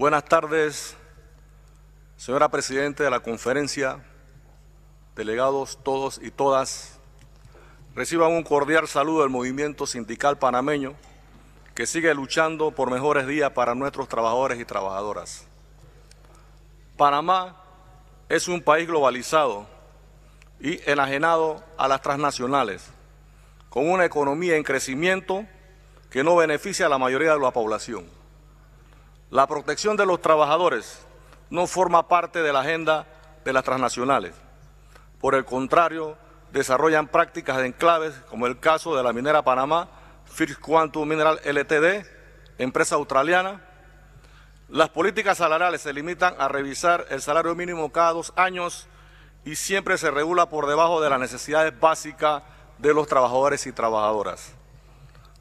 Buenas tardes, señora Presidenta de la Conferencia, delegados todos y todas. Reciban un cordial saludo del movimiento sindical panameño que sigue luchando por mejores días para nuestros trabajadores y trabajadoras. Panamá es un país globalizado y enajenado a las transnacionales, con una economía en crecimiento que no beneficia a la mayoría de la población la protección de los trabajadores no forma parte de la agenda de las transnacionales. Por el contrario, desarrollan prácticas de enclaves, como el caso de la minera Panamá, First Quantum Mineral LTD, empresa australiana. Las políticas salariales se limitan a revisar el salario mínimo cada dos años y siempre se regula por debajo de las necesidades básicas de los trabajadores y trabajadoras.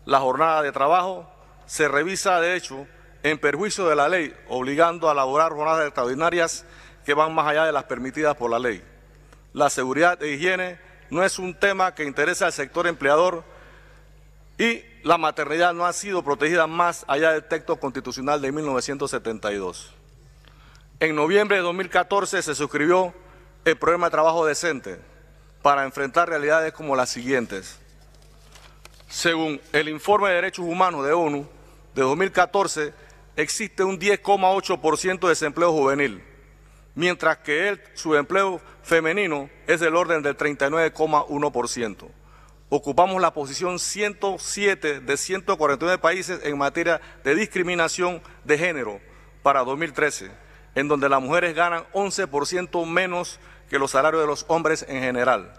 La jornada de trabajo se revisa, de hecho, en perjuicio de la ley, obligando a elaborar jornadas extraordinarias que van más allá de las permitidas por la ley. La seguridad e higiene no es un tema que interesa al sector empleador y la maternidad no ha sido protegida más allá del texto constitucional de 1972. En noviembre de 2014 se suscribió el programa de trabajo decente para enfrentar realidades como las siguientes. Según el informe de Derechos Humanos de ONU de 2014, existe un 10,8% de desempleo juvenil, mientras que el, su empleo femenino es del orden del 39,1%. Ocupamos la posición 107 de 149 países en materia de discriminación de género para 2013, en donde las mujeres ganan 11% menos que los salarios de los hombres en general.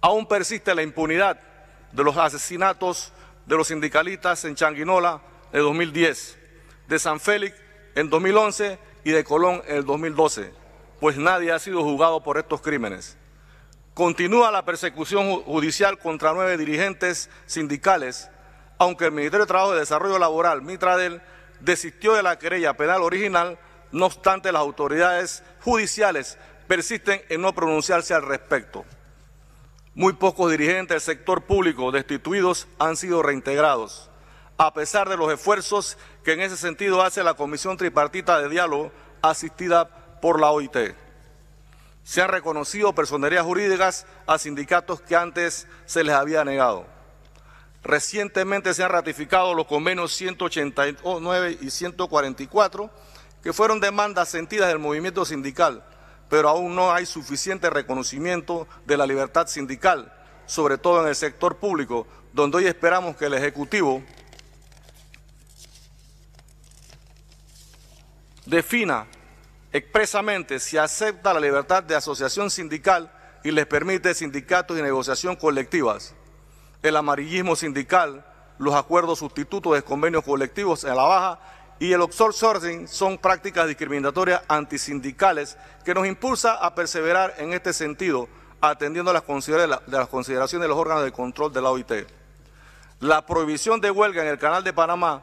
Aún persiste la impunidad de los asesinatos de los sindicalistas en Changuinola de 2010 de San Félix en 2011 y de Colón en el 2012, pues nadie ha sido juzgado por estos crímenes. Continúa la persecución judicial contra nueve dirigentes sindicales, aunque el Ministerio de Trabajo y Desarrollo Laboral, Mitradel, desistió de la querella penal original, no obstante las autoridades judiciales persisten en no pronunciarse al respecto. Muy pocos dirigentes del sector público destituidos han sido reintegrados a pesar de los esfuerzos que en ese sentido hace la Comisión Tripartita de Diálogo asistida por la OIT. Se han reconocido personerías jurídicas a sindicatos que antes se les había negado. Recientemente se han ratificado los convenios 189 y 144, que fueron demandas sentidas del movimiento sindical, pero aún no hay suficiente reconocimiento de la libertad sindical, sobre todo en el sector público, donde hoy esperamos que el Ejecutivo defina expresamente si acepta la libertad de asociación sindical y les permite sindicatos y negociación colectivas, el amarillismo sindical, los acuerdos sustitutos de convenios colectivos en la baja y el outsourcing son prácticas discriminatorias antisindicales que nos impulsa a perseverar en este sentido, atendiendo a las consideraciones de los órganos de control de la OIT. La prohibición de huelga en el Canal de Panamá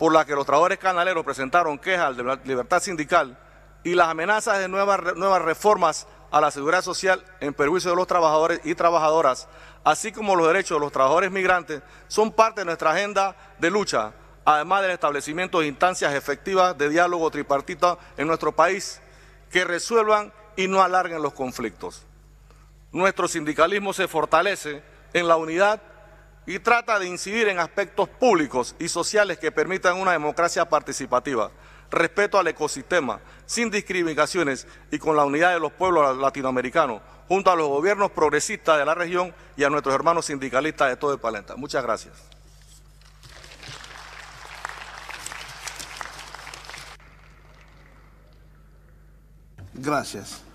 por la que los trabajadores canaleros presentaron quejas de la libertad sindical y las amenazas de nuevas, nuevas reformas a la seguridad social en perjuicio de los trabajadores y trabajadoras, así como los derechos de los trabajadores migrantes, son parte de nuestra agenda de lucha, además del establecimiento de instancias efectivas de diálogo tripartita en nuestro país que resuelvan y no alarguen los conflictos. Nuestro sindicalismo se fortalece en la unidad y trata de incidir en aspectos públicos y sociales que permitan una democracia participativa, respeto al ecosistema, sin discriminaciones y con la unidad de los pueblos latinoamericanos, junto a los gobiernos progresistas de la región y a nuestros hermanos sindicalistas de todo el palenta. Muchas gracias. Gracias.